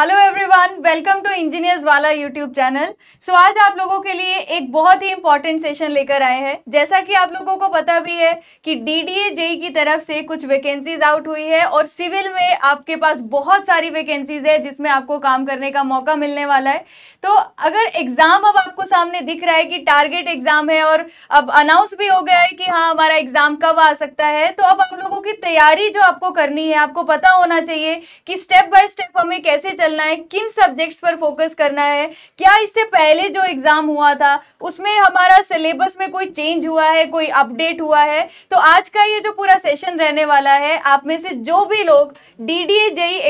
Hello everyone welcome to engineers Wallah YouTube channel so आज आप लोगों के लिए एक बहुत ही इंपॉर्टेंट सेशन लेकर आए हैं जैसा कि आप लोगों को पता भी है कि डी जेई की तरफ से कुछ वैकेंसीज आउट हुई है और सिविल में आपके पास बहुत सारी वैकेंसीज है जिसमें आपको काम करने का मौका मिलने वाला है तो अगर एग्ज़ाम अब आपको सामने दिख रहा है कि टारगेट एग्ज़ाम है और अब अनाउंस भी हो गया है कि हाँ हमारा एग्ज़ाम कब आ सकता है तो अब आप लोगों की तैयारी जो आपको करनी है आपको पता होना चाहिए कि स्टेप बाय स्टेप हमें कैसे चलना है किन सब्जेक्ट्स पर फोकस करना है क्या इससे पहले जो एग्ज़ाम हुआ था उसमें हमारा सिलेबस में कोई चेंज हुआ है कोई अपडेट हुआ है तो आज का ये जो पूरा सेशन रहने वाला है आप में से जो भी लोग डी डी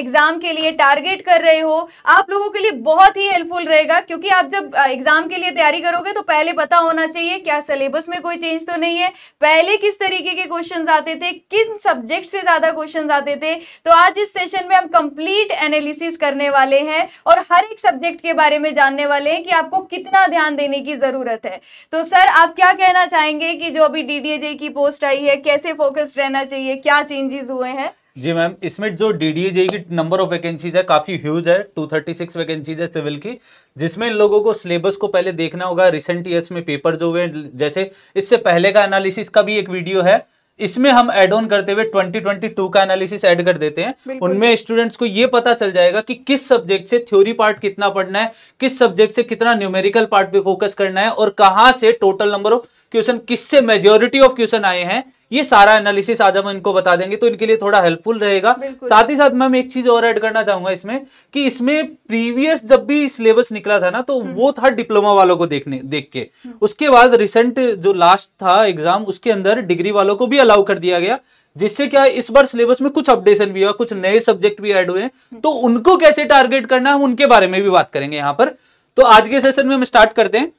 एग्ज़ाम के लिए टारगेट कर रहे हो आप लोगों के लिए बहुत ही हेल्पफुल रहेगा क्योंकि आप जब एग्ज़ाम के लिए तैयारी करोगे तो पहले पता होना चाहिए क्या सिलेबस में कोई चेंज तो नहीं है पहले किस तरीके के क्वेश्चन आते थे किन सब्जेक्ट से ज़्यादा क्वेश्चन आते थे तो आज इस सेशन में हम कंप्लीट एनालिसिस करने करने वाले हैं और हर एक सब्जेक्ट के बारे में जानने वाले हैं कि आपको कितना ध्यान देने की ज़रूरत है तो सर आप क्या कहना चाहेंगे कि जो अभी डी की पोस्ट आई है कैसे फोकस्ड रहना चाहिए क्या चेंजेस हुए हैं जी मैम इसमें जो डी डी की नंबर ऑफ वैकेंसीज है काफ़ी ह्यूज है 236 थर्टी सिक्स वैकेंसीज है सिविल की जिसमें इन लोगों को सिलेबस को पहले देखना होगा रिसेंट ईयर्स में पेपर जो हुए जैसे इससे पहले का एनालिसिस का भी एक वीडियो है इसमें हम एड ऑन करते हुए 2022 का एनालिसिस ऐड कर देते हैं उनमें स्टूडेंट्स को यह पता चल जाएगा कि किस सब्जेक्ट से थ्योरी पार्ट कितना पढ़ना है किस सब्जेक्ट से कितना न्यूमेरिकल पार्ट पे फोकस करना है और कहां से टोटल नंबर ऑफ क्वेश्चन किससे मेजोरिटी ऑफ क्वेश्चन आए हैं ये सारा एनालिसिस आज हम इनको बता देंगे तो इनके लिए थोड़ा हेल्पफुल रहेगा साथ ही साथ मैम एक चीज और ऐड करना चाहूंगा इसमें कि इसमें प्रीवियस जब भी सिलेबस निकला था ना तो हम्म। वो था डिप्लोमा वालों को देखने देख के हम्म। उसके बाद रिसेंट जो लास्ट था एग्जाम उसके अंदर डिग्री वालों को भी अलाउ कर दिया गया जिससे क्या इस बार सिलेबस में कुछ अपडेशन भी हुआ कुछ नए सब्जेक्ट भी ऐड हुए हम्म। तो उनको कैसे टारगेट करना हम उनके बारे में भी बात करेंगे यहाँ पर तो आज के सेशन में हम स्टार्ट करते हैं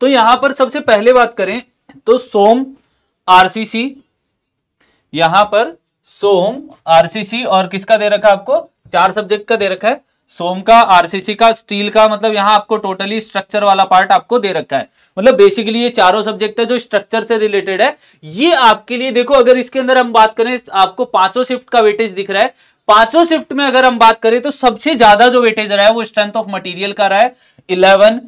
तो यहाँ पर सबसे पहले बात करें तो सोम आरसीसी यहां पर सोम आरसीसी और किसका दे रखा है आपको चार सब्जेक्ट का दे रखा है सोम का आरसीसी का स्टील का मतलब यहां आपको टोटली स्ट्रक्चर वाला पार्ट आपको दे रखा है मतलब बेसिकली ये चारों सब्जेक्ट है जो स्ट्रक्चर से रिलेटेड है ये आपके लिए देखो अगर इसके अंदर हम बात करें आपको पांचों शिफ्ट का वेटेज दिख रहा है पांचों शिफ्ट में अगर हम बात करें तो सबसे ज्यादा जो वेटेज रहा है वो स्ट्रेंथ ऑफ मटीरियल का रहा है इलेवन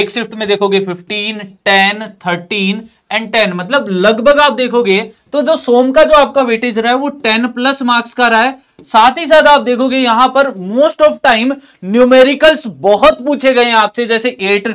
एक शिफ्ट में देखोगे fifteen ten thirteen and ten मतलब लगभग आप देखोगे तो जो सोम का जो आपका वेटेज रहा है वो टेन प्लस मार्क्स का रहा है साथ ही साथ आप देखोगे यहां पर मोस्ट ऑफ टाइम न्यूमेरिकल्स बहुत पूछे गए हैं आपसे जैसे एट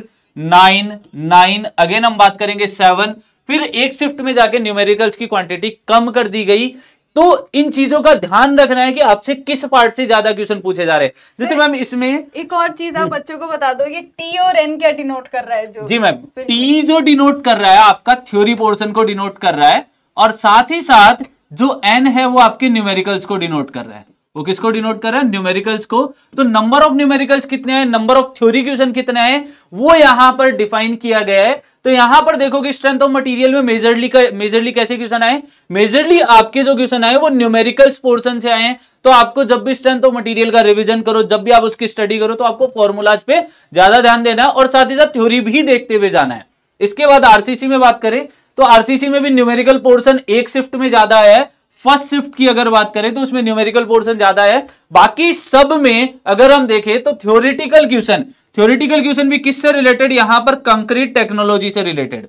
नाइन नाइन अगेन हम बात करेंगे सेवन फिर एक शिफ्ट में जाके न्यूमेरिकल्स की क्वांटिटी कम कर दी गई तो इन चीजों का ध्यान रखना है कि आपसे किस पार्ट से ज्यादा क्वेश्चन पूछे जा रहे हैं जैसे मैम इसमें एक और चीज आप हम्म। बच्चों को बता दो ये टी और एन क्या डिनोट कर रहा है जो जी मैम टी जो डिनोट कर रहा है आपका थ्योरी पोर्शन को डिनोट कर रहा है और साथ ही साथ जो एन है वो आपके न्यूमेरिकल्स को डिनोट कर रहा है वो किसको डिनोट कर रहा है न्यूमेरिकल्स को तो नंबर ऑफ न्यूमेरिकल्स कितने हैं नंबर ऑफ थ्योरी क्वेश्चन कितने हैं वो यहां पर डिफाइन किया गया है तो यहां पर देखो कि स्ट्रेंथ ऑफ मटेरियल में मेजरली मेजरली कैसे क्वेश्चन आए मेजरली आपके जो क्वेश्चन आए वो न्यूमेरिकल पोर्सन से आए हैं तो आपको जब भी स्ट्रेंथ ऑफ मटेरियल का रिवीजन करो जब भी आप उसकी स्टडी करो तो आपको फॉर्मूलाज पे ज्यादा ध्यान देना है और साथ ही साथ थ्योरी भी देखते हुए जाना है इसके बाद आरसीसी में बात करें तो आरसीसी में भी न्यूमेरिकल पोर्सन एक शिफ्ट में ज्यादा है फर्स्ट शिफ्ट की अगर बात करें तो उसमें न्यूमेरिकल पोर्शन ज्यादा है बाकी सब में अगर हम देखें तो थ्योरिटिकल क्वेश्चन थ्योरिटिकल क्वेश्चन भी किससे रिलेटेड यहां पर कंक्रीट टेक्नोलॉजी से रिलेटेड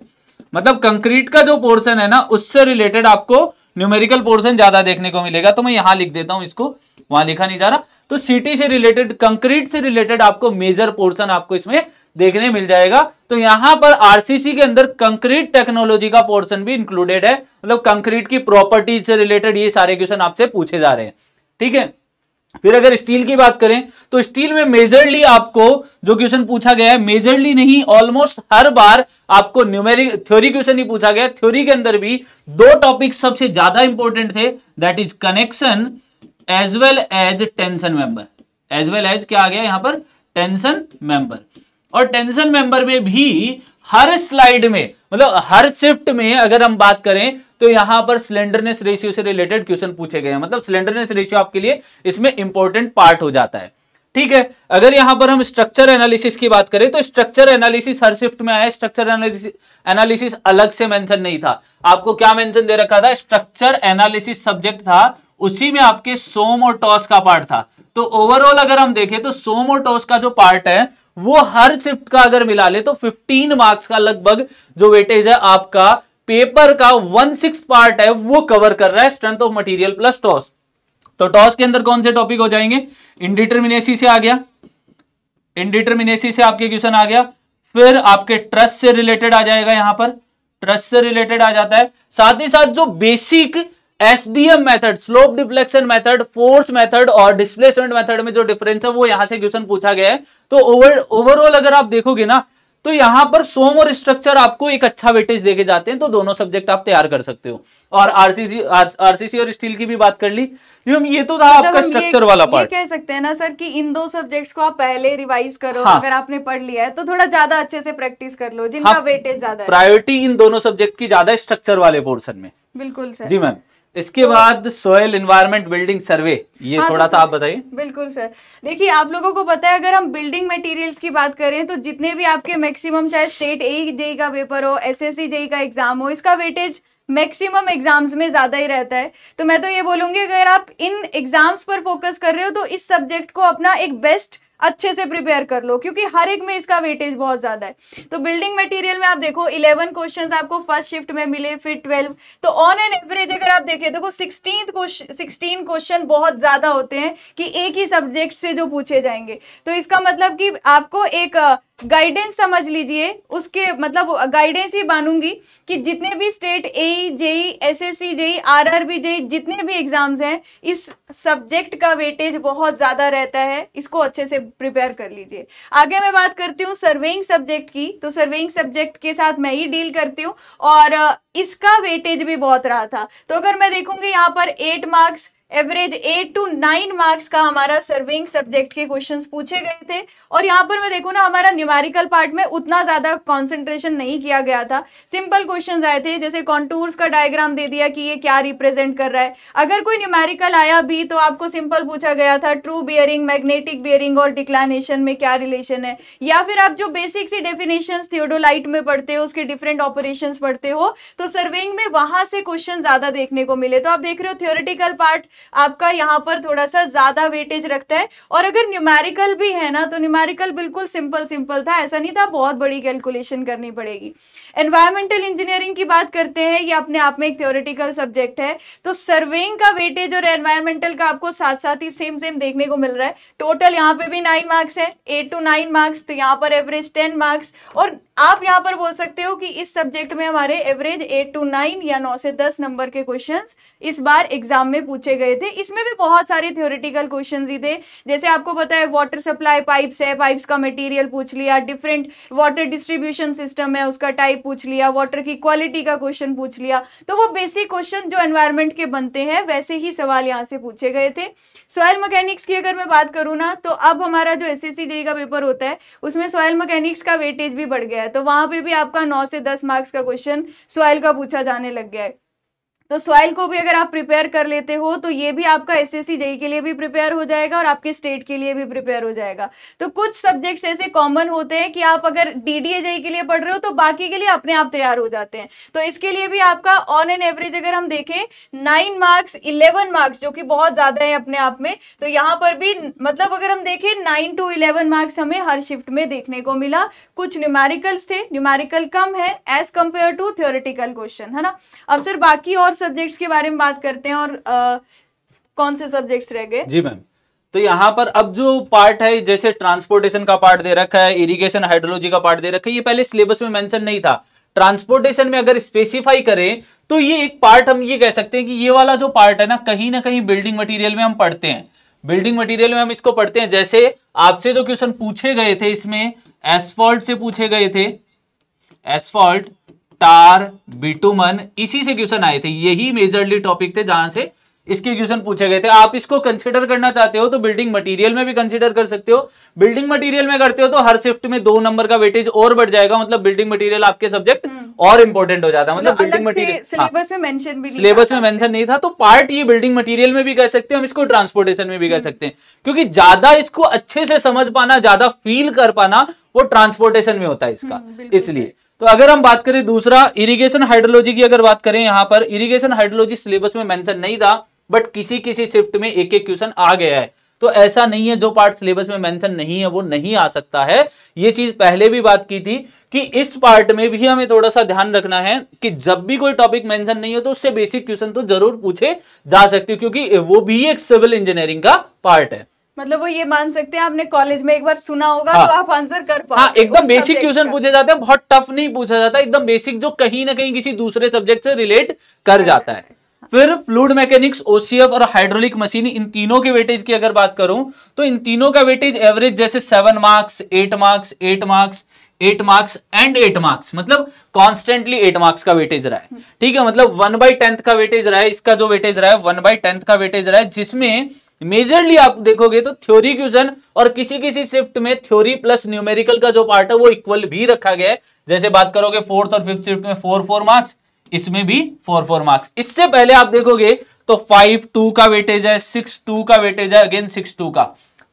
मतलब कंक्रीट का जो पोर्शन है ना उससे रिलेटेड आपको न्यूमेरिकल पोर्शन ज्यादा देखने को मिलेगा तो मैं यहां लिख देता हूं इसको वहां लिखा नहीं जा रहा तो सिटी से रिलेटेड कंक्रीट से रिलेटेड आपको मेजर पोर्शन आपको इसमें देखने मिल जाएगा तो यहां पर आरसीसी के अंदर कंक्रीट टेक्नोलॉजी का पोर्शन भी इंक्लूडेड है मतलब कंक्रीट की प्रॉपर्टीज से रिलेटेड ये सारे क्वेश्चन आपसे पूछे जा रहे हैं ठीक है फिर अगर स्टील की बात करें तो स्टील में मेजरली आपको जो क्वेश्चन पूछा गया है मेजरली नहीं ऑलमोस्ट हर बार आपको न्यूमेरिक थ्योरी क्वेश्चन ही पूछा गया थ्योरी के अंदर भी दो टॉपिक सबसे ज्यादा इंपॉर्टेंट थे that is connection as well as tension member as well as क्या आ गया यहां पर टेंशन मेंबर और टेंशन मेंबर में भी हर स्लाइड में मतलब हर शिफ्ट में अगर हम बात करें तो यहां पर सिलेंडरनेस रेशियो से रिलेटेड क्वेश्चन पूछे गए हैं मतलब सिलेंडरनेस रेशियो आपके लिए इसमें इंपॉर्टेंट पार्ट हो जाता है ठीक है अगर यहां पर हम स्ट्रक्चर एनालिसिस की बात करें तो स्ट्रक्चर एनालिसिस हर शिफ्ट में आया स्ट्रक्चर एनालिसिस अलग से मेंशन नहीं था आपको क्या मेंशन दे रखा था स्ट्रक्चर एनालिसिस सब्जेक्ट था उसी में आपके सोम और टॉस का पार्ट था तो ओवरऑल अगर हम देखें तो सोम और टॉस का जो पार्ट है वो हर शिफ्ट का अगर मिला ले तो फिफ्टीन मार्क्स का लगभग जो वेटेज है आपका पेपर का वन सिक्स पार्ट है वो कवर कर रहा है strength of material plus TOS तो टॉस के अंदर कौन से टॉपिक हो जाएंगे इनडिटर्मिनेसी से आ गया इनडिटर्मिनेसी से आपके क्वेश्चन आ गया फिर आपके ट्रस्ट से रिलेटेड आ जाएगा यहां पर ट्रस्ट से रिलेटेड आ जाता है साथ ही साथ जो basic SDM method slope deflection method force method और डिस्प्लेसमेंट मेथड में जो डिफरेंस है वो यहां से क्वेश्चन पूछा गया है तो ओवर ओवरऑल अगर आप देखोगे ना तो यहां पर सोम और स्ट्रक्चर आपको एक अच्छा वेटेज देके जाते हैं तो दोनों सब्जेक्ट आप तैयार कर सकते हो और आरसीसी आरसीसी और स्टील की भी बात कर ली ये तो था मतलब आपका स्ट्रक्चर वाला पार्ट कह सकते हैं ना सर कि इन दो सब्जेक्ट्स को आप पहले रिवाइज करो हाँ, अगर आपने पढ़ लिया है तो थोड़ा ज्यादा अच्छे से प्रैक्टिस कर लो जिनका हाँ, वेटेज ज्यादा प्रायोरिटी इन दोनों सब्जेक्ट की ज्यादा स्ट्रक्चर वाले पोर्सन में बिल्कुल सर जी मैम इसके तो, बाद सोयल इन्वायरमेंट बिल्डिंग सर्वे ये हाँ, तो थोड़ा तो सा आप बताइए बिल्कुल सर देखिए आप लोगों को पता है अगर हम बिल्डिंग मटेरियल्स की बात करें तो जितने भी आपके मैक्सिमम चाहे स्टेट ए जेई का पेपर हो एसएससी जेई का एग्जाम हो इसका वेटेज मैक्सिमम एग्जाम्स में ज़्यादा ही रहता है तो मैं तो ये बोलूंगी अगर आप इन एग्जाम्स पर फोकस कर रहे हो तो इस सब्जेक्ट को अपना एक बेस्ट अच्छे से प्रिपेयर कर लो क्योंकि हर एक में इसका वेटेज बहुत ज़्यादा है तो बिल्डिंग मटेरियल में आप देखो इलेवन क्वेश्चन आपको फर्स्ट शिफ्ट में मिले फिर ट्वेल्व तो ऑन एन एवरेज अगर आप देखें तो सिक्सटीन सिक्सटीन क्वेश्चन बहुत ज़्यादा होते हैं कि एक ही सब्जेक्ट से जो पूछे जाएंगे तो इसका मतलब कि आपको एक गाइडेंस समझ लीजिए उसके मतलब गाइडेंस ही मानूंगी कि जितने भी state A JE S S C JE R R B JE जितने भी एग्जाम्स हैं इस सब्जेक्ट का वेटेज बहुत ज़्यादा रहता है इसको अच्छे से प्रिपेयर कर लीजिए आगे मैं बात करती हूँ सर्वेइंग सब्जेक्ट की तो सर्वेइंग सब्जेक्ट के साथ मैं ही डील करती हूँ और इसका वेटेज भी बहुत रहा था तो अगर मैं देखूंगी यहाँ पर eight marks average eight to nine marks का हमारा सर्विंग सब्जेक्ट के क्वेश्चंस पूछे गए थे और यहाँ पर मैं देखू ना हमारा न्यूमेरिकल पार्ट में उतना ज़्यादा कॉन्सेंट्रेशन नहीं किया गया था सिंपल क्वेश्चंस आए थे जैसे कॉन्टूर्स का डायग्राम दे दिया कि ये क्या रिप्रेजेंट कर रहा है अगर कोई न्यूमेरिकल आया भी तो आपको सिंपल पूछा गया था ट्रू बियरिंग मैग्नेटिक बियरिंग और डिक्लानेशन में क्या रिलेशन है या फिर आप जो बेसिक सी डेफिनेशन थियोडोलाइट में पढ़ते हो उसके डिफरेंट ऑपरेशन पढ़ते हो तो सर्विंग में वहाँ से क्वेश्चन ज़्यादा देखने को मिले तो आप देख रहे हो थियोरिटिकल पार्ट आपका यहाँ पर थोड़ा सा ज्यादा वेटेज रखता है और अगर न्यूमेरिकल भी है ना तो न्यूमेरिकल बिल्कुल सिंपल सिंपल था ऐसा नहीं था बहुत बड़ी कैलकुलेशन करनी पड़ेगी एनवायरमेंटल इंजीनियरिंग की बात करते हैं ये अपने आप में एक थ्योरेटिकल सब्जेक्ट है तो सर्वेइंग का वेटेज और एनवायरमेंटल का आपको साथ साथ ही सेम सेम देखने को मिल रहा है टोटल यहाँ पे भी नाइन मार्क्स है एट टू नाइन मार्क्स तो यहाँ पर एवरेज टेन मार्क्स और आप यहाँ पर बोल सकते हो कि इस सब्जेक्ट में हमारे एवरेज एट टू नाइन या नौ से दस नंबर के क्वेश्चन इस बार एग्जाम में पूछे गए गए थे इसमें भी बहुत सारे थ्योरिटिकल क्वेश्चन ही थे जैसे आपको पता है वाटर सप्लाई पाइप्स है पाइप्स का मटेरियल पूछ लिया डिफरेंट वाटर डिस्ट्रीब्यूशन सिस्टम है उसका टाइप पूछ लिया वाटर की क्वालिटी का क्वेश्चन पूछ लिया तो वो बेसिक क्वेश्चन जो एनवायरमेंट के बनते हैं वैसे ही सवाल यहाँ से पूछे गए थे सॉयल मैकेनिक्स की अगर मैं बात करूँ ना तो अब हमारा जो एस एस का पेपर होता है उसमें सॉयल मैकेनिक्स का वेटेज भी बढ़ गया है तो वहाँ पर भी आपका नौ से दस मार्क्स का क्वेश्चन सॉयल का पूछा जाने लग गया है तो सॉइल को भी अगर आप प्रिपेयर कर लेते हो तो ये भी आपका एस एस e के लिए भी प्रिपेयर हो जाएगा और आपके स्टेट के लिए भी प्रिपेयर हो जाएगा तो कुछ सब्जेक्ट्स ऐसे कॉमन होते हैं कि आप अगर डी e के लिए पढ़ रहे हो तो बाकी के लिए अपने आप तैयार हो जाते हैं तो इसके लिए भी आपका ऑन एन एवरेज अगर हम देखें नाइन मार्क्स इलेवन मार्क्स जो कि बहुत ज्यादा है अपने आप में तो यहाँ पर भी मतलब अगर हम देखें नाइन टू इलेवन मार्क्स हमें हर शिफ्ट में देखने को मिला कुछ न्यूमेरिकल्स थे न्यूमेरिकल कम है as compare to theoretical question है ना अब सर बाकी और सब्जेक्ट्स के बारे में बात करते हैं और आ, कौन से सब्जेक्ट्स रह गए जी मैम तो यहाँ पर अब जो पार्ट है जैसे ट्रांसपोर्टेशन का पार्ट दे रखा है इरिगेशन हाइड्रोलॉजी का पार्ट दे रखा है ये पहले सिलेबस में मैंशन नहीं था ट्रांसपोर्टेशन में अगर स्पेसिफाई करें तो ये एक पार्ट हम ये कह सकते हैं कि ये वाला जो पार्ट है ना कहीं ना कहीं बिल्डिंग मटेरियल में हम पढ़ते हैं बिल्डिंग मटेरियल में हम इसको पढ़ते हैं जैसे आपसे जो क्वेश्चन पूछे गए थे इसमें एसफॉल्ट से पूछे गए थे एसफॉल्ट टार बिटुमन इसी से क्वेश्चन आए थे यही मेजरली टॉपिक थे जहां से इसके क्वेश्चन पूछे गए थे आप इसको कंसिडर करना चाहते हो तो बिल्डिंग मटेरियल में भी कंसिडर कर सकते हो बिल्डिंग मटेरियल में करते हो तो हर शिफ्ट में दो नंबर का वेटेज और बढ़ जाएगा मतलब बिल्डिंग मटेरियल आपके सब्जेक्ट हम्म। और इंपॉर्टेंट हो जाता है मतलब बिल्डिंग मटीरियल सिलेबस में मेंशन नहीं था तो पार्ट ये बिल्डिंग मटीरियल में भी कह सकते हैं हम इसको ट्रांसपोर्टेशन में भी कह हम्म। सकते हैं क्योंकि ज्यादा इसको अच्छे से समझ पाना ज्यादा फील कर पाना वो ट्रांसपोर्टेशन में होता है इसका हम्म, इसलिए तो अगर हम बात करें दूसरा इरिगेशन हाइड्रोलॉजी की अगर बात करें यहां पर इरिगेशन हाइड्रोलॉजी सिलेबस में मेंशन नहीं था बट किसी किसी शिफ्ट में एक एक क्वेश्चन आ गया है तो ऐसा नहीं है जो पार्ट सिलेबस में मेंशन नहीं है वो नहीं आ सकता है ये चीज पहले भी बात की थी कि इस पार्ट में भी हमें थोड़ा सा ध्यान रखना है कि जब भी कोई टॉपिक मेंशन नहीं हो तो उससे बेसिक क्वेश्चन तो जरूर पूछे जा सकते क्योंकि वो भी एक सिविल इंजीनियरिंग का पार्ट है मतलब वो ये मान सकते हैं आपने कॉलेज में एक बार सुना होगा तो हाँ, तो आप आंसर कर पाओ हाँ, एकदम बेसिक क्वेश्चन पूछे जाते हैं बहुत टफ नहीं पूछा जाता एकदम बेसिक जो कहीं ना कहीं किसी दूसरे सब्जेक्ट से रिलेट कर जाता है हाँ। फिर फ्लूड मैकेनिक्स ओसीएफ और हाइड्रोलिक मशीन इन तीनों के वेटेज की अगर बात करूं तो इन तीनों का वेटेज एवरेज जैसे seven marks eight marks eight marks eight marks and eight marks मतलब कॉन्स्टेंटली एट मार्क्स का वेटेज रहा है हम्म। ठीक है मतलब वन बाई टेंथ का वेटेज रहा है इसका जो वेटेज रहा है वन बाई टेंथ का वेटेज रहा है जिसमें मेजरली आप देखोगे तो थ्योरी क्वेश्चन और किसी किसी शिफ्ट में थ्योरी प्लस न्यूमेरिकल का जो पार्ट है वो इक्वल भी रखा गया है जैसे बात करोगे फोर्थ और फिफ्थ शिफ्ट में फोर फोर मार्क्स इसमें भी फोर फोर मार्क्स इससे पहले आप देखोगे तो फाइव टू का वेटेज है सिक्स टू का वेटेज है अगेन सिक्स टू का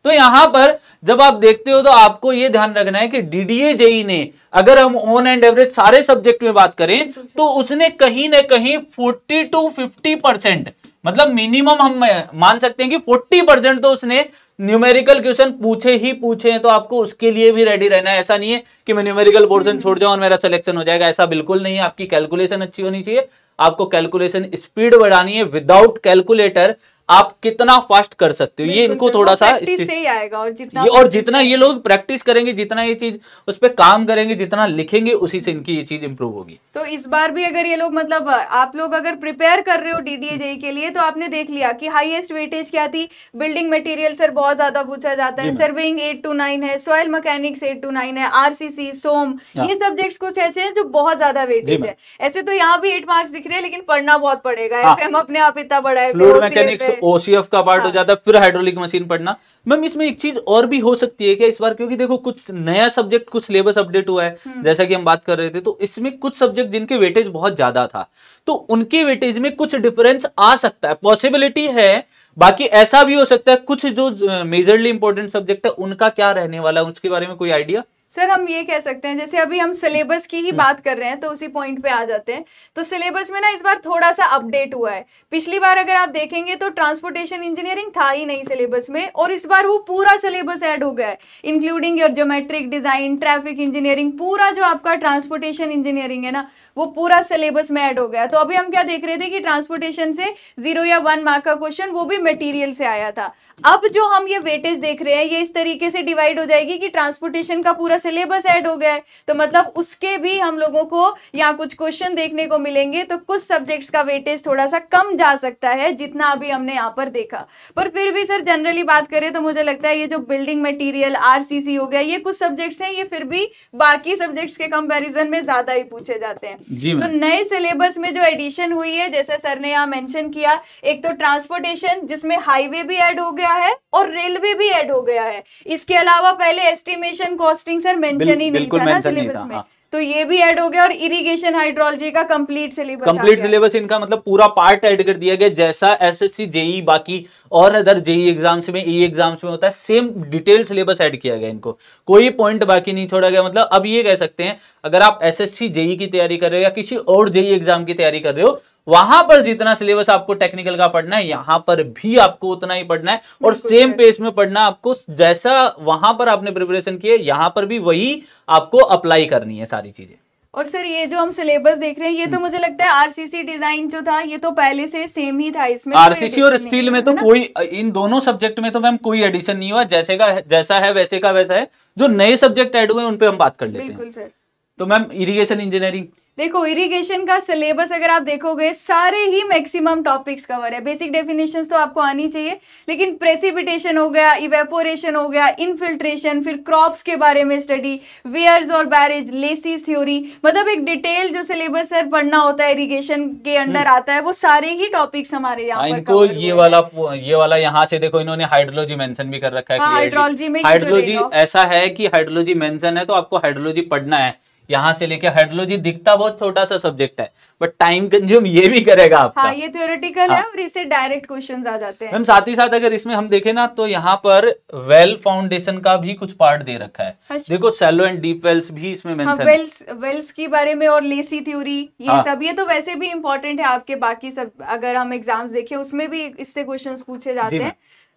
तो यहां पर जब आप देखते हो तो आपको यह ध्यान रखना है कि डीडीए जेई e ने अगर हम ऑन एंड एवरेज सारे सब्जेक्ट में बात करें तो उसने कहीं ना कहीं 40 टू 50 परसेंट मतलब मिनिमम हम मान सकते हैं कि फोर्टी परसेंट तो उसने न्यूमेरिकल क्वेश्चन पूछे ही पूछे हैं तो आपको उसके लिए भी रेडी रहना है ऐसा नहीं है कि मैं न्यूमेरिकल पोर्सन छोड़ जाऊं और मेरा सिलेक्शन हो जाएगा ऐसा बिल्कुल नहीं है आपकी कैलकुलेशन अच्छी होनी चाहिए आपको कैलकुलेशन स्पीड बढ़ानी है विदाउट कैलकुलेटर आप कितना फास्ट कर सकते हो ये इनको थोड़ा सा से ही आएगा और जितना ये, और जितना ये लोग प्रैक्टिस करेंगे जितना ये चीज उस पर काम करेंगे जितना लिखेंगे उसी से इनकी ये चीज इंप्रूव होगी तो इस बार भी अगर ये लोग मतलब आप लोग अगर प्रिपेयर कर रहे हो डीडीएजई के लिए तो आपने देख लिया की हाइएस्ट वेटेज क्या थी बिल्डिंग मटेरियल सर बहुत ज्यादा पूछा जाता है सर्विंग एट टू नाइन है soil mechanics eight to nine है आरसीसी सोम हाँ। ये सब्जेक्ट कुछ ऐसे है जो बहुत ज्यादा वेटेज है ऐसे तो यहाँ भी एट मार्क्स दिख रहे हैं लेकिन पढ़ना बहुत पड़ेगा हाँ। अपने आप इतना बड़ा है ओसीएफ मतलब का पार्ट हाँ। हो जाता है फिर हाइड्रोलिक मशीन पढ़ना मैम इसमें एक चीज और भी हो सकती है क्या इस बार क्योंकि देखो कुछ नया सब्जेक्ट कुछ सिलेबस अपडेट हुआ है हम्म। जैसा कि हम बात कर रहे थे तो इसमें कुछ सब्जेक्ट जिनके वेटेज बहुत ज्यादा था तो उनके वेटेज में कुछ डिफरेंस आ सकता है पॉसिबिलिटी है बाकी ऐसा भी हो सकता है कुछ जो मेजरली इंपॉर्टेंट सब्जेक्ट है उनका क्या रहने वाला है उसके बारे में कोई आइडिया सर हम ये कह सकते हैं जैसे अभी हम सिलेबस की ही हम्म। बात कर रहे हैं तो उसी पॉइंट पे आ जाते हैं तो सिलेबस में ना इस बार थोड़ा सा अपडेट हुआ है पिछली बार अगर आप देखेंगे तो ट्रांसपोर्टेशन इंजीनियरिंग था ही नहीं सिलेबस में और इस बार वो पूरा सिलेबस ऐड हो गया है including your geometric design traffic engineering पूरा जो आपका ट्रांसपोर्टेशन इंजीनियरिंग है ना वो पूरा सिलेबस में ऐड हो गया तो अभी हम क्या देख रहे थे कि ट्रांसपोर्टेशन से जीरो या वन मार्क का क्वेश्चन वो भी मटीरियल से आया था अब जो हम ये वेटेज देख रहे हैं ये इस तरीके से डिवाइड हो जाएगी कि ट्रांसपोर्टेशन का पूरा सिलेबस ऐड हो गया है तो मतलब उसके भी हम लोगों को यहाँ कुछ क्वेश्चन देखने को मिलेंगे तो कुछ सब्जेक्ट्स का वेटेज थोड़ा सा कम जा सकता है जितना अभी हमने यहाँ पर देखा पर फिर भी सर जनरली बात करें तो मुझे लगता है ये जो बिल्डिंग मटीरियल आर हो गया ये कुछ सब्जेक्ट्स हैं ये फिर भी बाकी सब्जेक्ट्स के कंपेरिजन में ज्यादा ही पूछे जाते हैं तो नए सिलेबस में जो एडिशन हुई है जैसे सर ने यहाँ मैंशन किया एक तो ट्रांसपोर्टेशन जिसमें हाईवे भी एड हो गया है और रेलवे भी एड हो गया है इसके अलावा पहले एस्टिमेशन कॉस्टिंग सर मेंशन ही नहीं था ना सिलेबस में हाँ। तो ये भी ऐड हो गया और इरिगेशन हाइड्रोलॉजी का कंप्लीट सिलेबस कंप्लीट सिलेबस इनका मतलब पूरा पार्ट ऐड कर दिया गया जैसा एसएससी जेई e, बाकी और अदर जेई एग्जाम्स e में ई e एग्जाम्स में होता है सेम डिटेल सिलेबस ऐड किया गया इनको कोई पॉइंट बाकी नहीं छोड़ा गया मतलब अब ये कह सकते हैं अगर आप एसएससी जेई की तैयारी कर रहे हो या किसी और जेई एग्जाम की तैयारी कर रहे हो वहां पर जितना सिलेबस आपको टेक्निकल का पढ़ना है यहां पर भी आपको उतना ही पढ़ना है और सेम पेस में पढ़ना आपको जैसा वहां पर आपने प्रिपरेशन किया यहां पर भी वही आपको अप्लाई करनी है सारी चीजें और सर ये जो हम सिलेबस देख रहे हैं ये तो हम्म। मुझे लगता है आरसीसी डिजाइन जो था ये तो पहले से सेम ही था इसमें आरसीसी और स्टील में तो कोई इन दोनों सब्जेक्ट में तो मैम कोई एडिशन नहीं हुआ जैसे का जैसा है वैसे का वैसा है जो नए सब्जेक्ट एड हुए उन पे हम बात कर लेते हैं बिल्कुल सर तो मैम इरिगेशन इंजीनियरिंग देखो इरिगेशन का सिलेबस अगर आप देखोगे सारे ही मैक्सिमम टॉपिक्स कवर है बेसिक डेफिनेशन तो आपको आनी चाहिए लेकिन प्रेसिपिटेशन हो गया इवेपोरेशन हो गया इनफिल्ट्रेशन फिर क्रॉप्स के बारे में स्टडी वेयर्स और बैरेज लेसिस थ्योरी मतलब एक डिटेल जो सिलेबस सर पढ़ना होता है इरीगेशन के अंडर हम्म। आता है वो सारे ही टॉपिक्स हमारे यहाँ इनको ये वाला ये वाला यहाँ से देखो इन्होंने हाइड्रोलॉजी मेंशन भी कर रखा है हाइड्रोलॉजी में हाइड्रोलॉजी तो ऐसा है की हाइड्रोलॉजी मैंशन है तो आपको हाइड्रोलॉजी पढ़ना है यहाँ से लेके हाइड्रोलॉजी दिखता बहुत छोटा सा सब्जेक्ट है बट टाइम कंज्यूम ये भी करेगा आपका हाँ, ये थ्योरेटिकल हाँ. है और इसे डायरेक्ट क्वेश्चन आ जाते हैं मैम साथ ही साथ अगर इसमें हम देखें ना तो यहाँ पर वेल फाउंडेशन का भी कुछ पार्ट दे रखा है अच्छा। देखो सेलो एंड डीप वेल्स भी इसमें हाँ, वेल्स वेल्स के बारे में और लेसी थ्योरी ये हाँ. सब ये तो वैसे भी इम्पोर्टेंट है आपके बाकी सब अगर हम एग्जाम्स देखे उसमें भी इससे क्वेश्चन पूछे जाते हैं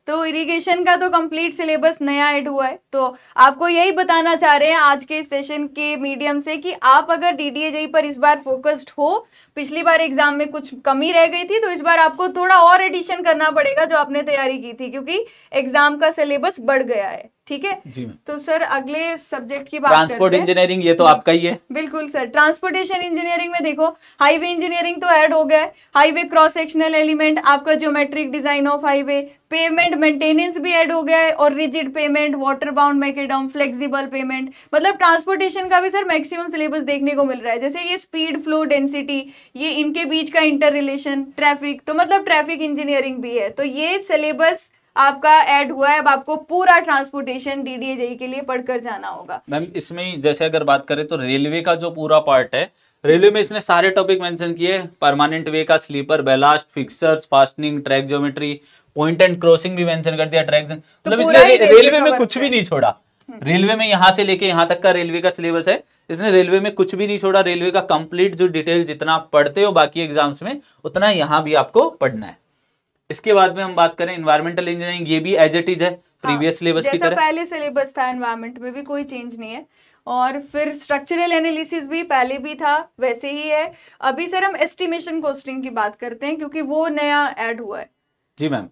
तो इरिगेशन का तो कंप्लीट सिलेबस नया ऐड हुआ है तो आपको यही बताना चाह रहे हैं आज के सेशन के मीडियम से कि आप अगर डी पर इस बार फोकस्ड हो पिछली बार एग्जाम में कुछ कमी रह गई थी तो इस बार आपको थोड़ा और एडिशन करना पड़ेगा जो आपने तैयारी की थी क्योंकि एग्जाम का सिलेबस बढ़ गया है ठीक है तो सर अगले सब्जेक्ट की बात ट्रांसपोर्ट इंजीनियरिंग ये तो आपका ही है बिल्कुल सर ट्रांसपोर्टेशन इंजीनियरिंग में देखो हाईवे इंजीनियरिंग तो ऐड हो गया है हाईवे क्रॉस सेक्शनल एलिमेंट आपका geometric design of highway pavement maintenance भी ऐड हो गया है और rigid pavement water bound macadam flexible pavement मतलब ट्रांसपोर्टेशन का भी सर मैक्सिमम सिलेबस देखने को मिल रहा है जैसे ये स्पीड फ्लो डेंसिटी ये इनके बीच का इंटर रिलेशन ट्रैफिक तो मतलब ट्रैफिक इंजीनियरिंग भी है तो ये सिलेबस आपका ऐड हुआ है अब आपको पूरा ट्रांसपोर्टेशन डीडीएजई के लिए पढ़कर जाना होगा मैम इसमें जैसे अगर बात करें तो रेलवे का जो पूरा पार्ट है रेलवे में इसने सारे टॉपिक मेंशन किए परमानेंट वे का sleeper ballast fixtures fastening track geometry point and crossing भी मेंशन कर दिया ट्रैक तो मतलब इसने रेलवे में कुछ भी नहीं छोड़ा रेलवे हम्म। में यहाँ से लेके यहाँ तक का रेलवे का सिलेबस है इसने रेलवे में कुछ भी नहीं छोड़ा रेलवे का कंप्लीट जो डिटेल जितना पढ़ते हो बाकी एग्जाम्स में उतना यहाँ भी आपको पढ़ना है इसके बाद में हम बात करें इन्वायरमेंटल इंजीनियरिंग ये भी एज एट इज है प्रीवियस हाँ, सिलेबस की तरह पहले सिलेबस था एनवायरमेंट में भी कोई चेंज नहीं है और फिर स्ट्रक्चरल एनालिसिस भी पहले भी था वैसे ही है अभी सर हम एस्टिमेशन कॉस्टिंग की बात करते हैं क्योंकि वो नया ऐड हुआ है जी मैम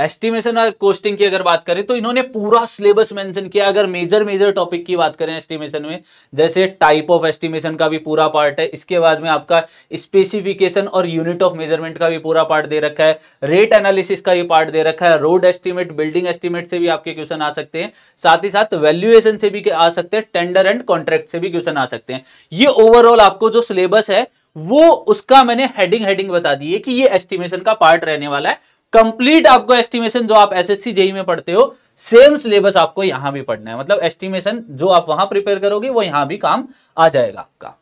एस्टिमेशन और कोस्टिंग की अगर बात करें तो इन्होंने पूरा सिलेबस मेंशन किया अगर मेजर मेजर टॉपिक की बात करें एस्टिमेशन में जैसे टाइप ऑफ एस्टिमेशन का भी पूरा पार्ट है इसके बाद में आपका स्पेसिफिकेशन और यूनिट ऑफ मेजरमेंट का भी पूरा पार्ट दे रखा है रेट एनालिसिस का भी पार्ट दे रखा है रोड एस्टिमेट बिल्डिंग एस्टिमेट से भी आपके क्वेश्चन आ सकते हैं साथ ही साथ वैल्यूएशन से भी आ सकते हैं टेंडर एंड कॉन्ट्रैक्ट से भी क्वेश्चन आ सकते हैं ये ओवरऑल आपको जो सिलेबस है वो उसका मैंने हेडिंग हेडिंग बता दी है कि ये एस्टिमेशन का पार्ट रहने वाला है कंप्लीट आपको एस्टिमेशन जो आप सी जेई e में पढ़ते हो सेम सिलेबस आपको यहां भी पढ़ना है मतलब एस्टिमेशन जो आप वहां प्रिपेयर करोगे वो यहां भी काम आ जाएगा आपका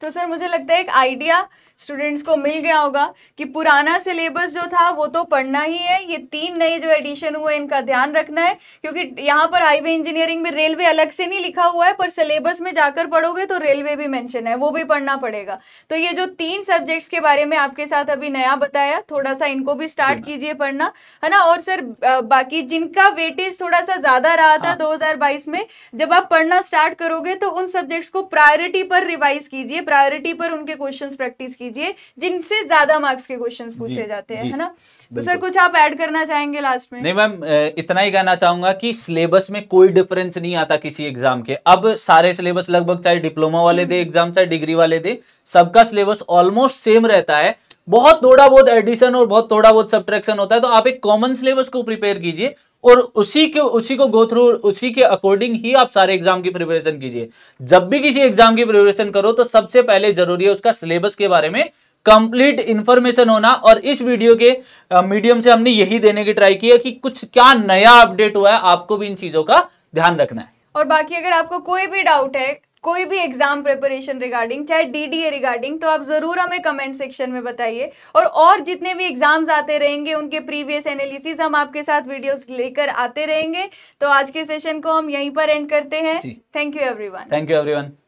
तो सर मुझे लगता है एक आइडिया स्टूडेंट्स को मिल गया होगा कि पुराना सिलेबस जो था वो तो पढ़ना ही है ये तीन नए जो एडिशन हुए इनका ध्यान रखना है क्योंकि यहाँ पर हाईवे इंजीनियरिंग में रेलवे अलग से नहीं लिखा हुआ है पर सिलेबस में जाकर पढ़ोगे तो रेलवे भी मैंशन है वो भी पढ़ना पड़ेगा तो ये जो तीन सब्जेक्ट्स के बारे में आपके साथ अभी नया बताया थोड़ा सा इनको भी स्टार्ट कीजिए पढ़ना है ना और सर बाकी जिनका वेटेज थोड़ा सा ज़्यादा रहा था हाँ। दो में जब आप पढ़ना स्टार्ट करोगे तो उन सब्जेक्ट्स को प्रायोरिटी पर रिवाइज कीजिए प्रायोरिटी पर उनके क्वेश्चन प्रैक्टिस कीजिए कीजिए जिनसे ज्यादा मार्क्स के क्वेश्चन पूछे जाते हैं है ना तो सर कुछ आप ऐड करना चाहेंगे लास्ट में नहीं मैम इतना ही कहना चाहूंगा कि सिलेबस में कोई डिफरेंस नहीं आता किसी एग्जाम के अब सारे सिलेबस लगभग चाहे डिप्लोमा वाले दे एग्जाम हम्म। चाहे डिग्री वाले दे सबका सिलेबस ऑलमोस्ट सेम रहता है बहुत थोड़ा बहुत एडिशन और बहुत थोड़ा बहुत सब्ट्रैक्शन होता है तो आप एक कॉमन सिलेबस को प्रिपेयर कीजिए और उसी के उसी को गो थ्रू उसी के अकॉर्डिंग ही आप सारे एग्जाम की प्रिपरेशन कीजिए जब भी किसी एग्जाम की प्रिपरेशन करो तो सबसे पहले जरूरी है उसका सिलेबस के बारे में कंप्लीट इंफॉर्मेशन होना और इस वीडियो के मीडियम से हमने यही देने की ट्राई की है कि कुछ क्या नया अपडेट हुआ है आपको भी इन चीजों का ध्यान रखना है और बाकी अगर आपको कोई भी डाउट है कोई भी एग्जाम प्रिपरेशन रिगार्डिंग चाहे डीडीए रिगार्डिंग तो आप ज़रूर हमें कमेंट सेक्शन में बताइए और और जितने भी एग्जाम्स आते रहेंगे उनके प्रीवियस एनालिसिस हम आपके साथ वीडियोस लेकर आते रहेंगे तो आज के सेशन को हम यहीं पर एंड करते हैं thank you everyone thank you everyone